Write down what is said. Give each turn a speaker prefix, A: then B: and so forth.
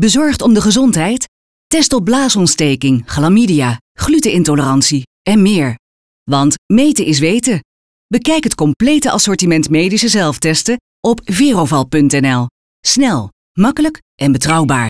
A: Bezorgd om de gezondheid? Test op blaasontsteking, chlamydia, glutenintolerantie en meer. Want meten is weten. Bekijk het complete assortiment medische zelftesten op veroval.nl. Snel, makkelijk en betrouwbaar.